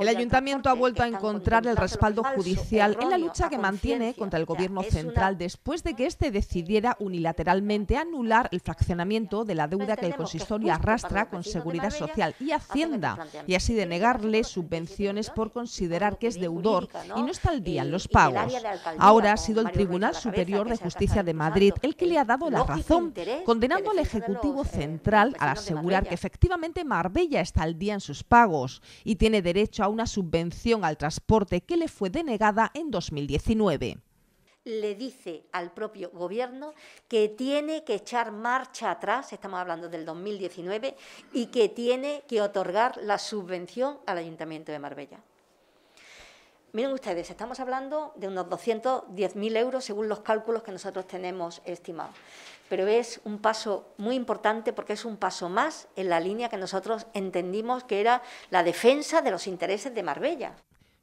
el, ayuntamiento ha vuelto a encontrar el respaldo judicial en la lucha que mantiene contra el gobierno central después de que éste decidiera unilateralmente anular el fraccionamiento de la deuda que el consistorio arrastra con Seguridad Social y Hacienda y así denegarle subvenciones por considerar que es deudor y no está al día en los pagos. Ahora ha sido el Tribunal Superior de Justicia de Madrid el que le ha dado la razón, condenando al Ejecutivo Central al asegurar que efectivamente Marbella está al día en sus pagos y tiene derecho a una subvención al transporte que le fue denegada en 2019 le dice al propio gobierno que tiene que echar marcha atrás, estamos hablando del 2019, y que tiene que otorgar la subvención al Ayuntamiento de Marbella. Miren ustedes, estamos hablando de unos 210.000 euros según los cálculos que nosotros tenemos estimados. Pero es un paso muy importante porque es un paso más en la línea que nosotros entendimos que era la defensa de los intereses de Marbella.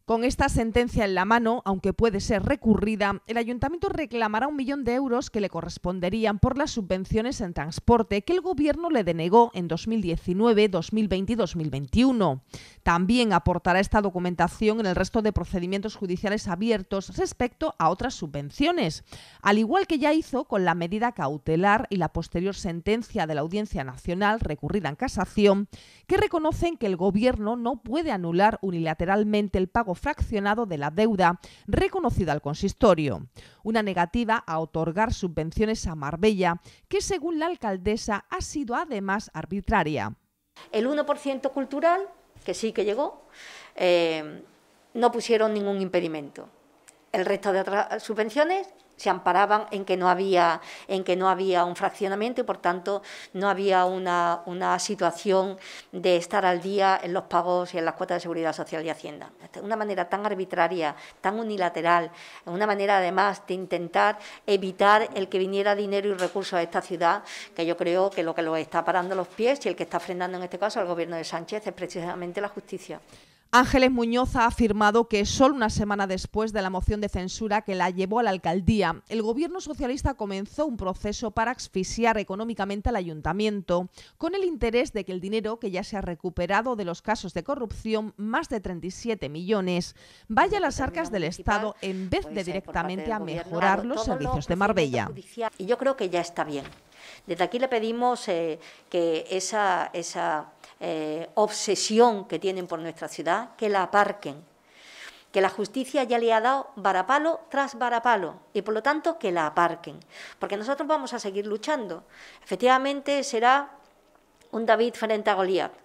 Con esta sentencia en la mano, aunque puede ser recurrida, el ayuntamiento reclamará un millón de euros que le corresponderían por las subvenciones en transporte que el gobierno le denegó en 2019, 2020 y 2021. También aportará esta documentación en el resto de procedimientos judiciales abiertos respecto a otras subvenciones, al igual que ya hizo con la medida cautelar y la posterior sentencia de la Audiencia Nacional recurrida en casación, que reconocen que el gobierno no puede anular unilateralmente el pago fraccionado de la deuda reconocida al consistorio, una negativa a otorgar subvenciones a Marbella que según la alcaldesa ha sido además arbitraria. El 1% cultural, que sí que llegó, eh, no pusieron ningún impedimento. El resto de otras subvenciones se amparaban en que no había, en que no había un fraccionamiento y por tanto no había una, una, situación de estar al día en los pagos y en las cuotas de seguridad social y hacienda. Este, una manera tan arbitraria, tan unilateral, una manera además de intentar evitar el que viniera dinero y recursos a esta ciudad, que yo creo que lo que lo está parando los pies y el que está frenando en este caso al gobierno de Sánchez es precisamente la justicia. Ángeles Muñoz ha afirmado que solo una semana después de la moción de censura que la llevó a la alcaldía, el gobierno socialista comenzó un proceso para asfixiar económicamente al ayuntamiento, con el interés de que el dinero que ya se ha recuperado de los casos de corrupción, más de 37 millones, vaya a las arcas del Estado en vez de directamente a mejorar los servicios de Marbella. Y yo creo que ya está bien. Desde aquí le pedimos eh, que esa, esa eh, obsesión que tienen por nuestra ciudad, que la aparquen, que la justicia ya le ha dado varapalo tras varapalo y por lo tanto que la aparquen, porque nosotros vamos a seguir luchando. Efectivamente será un David frente a Goliath.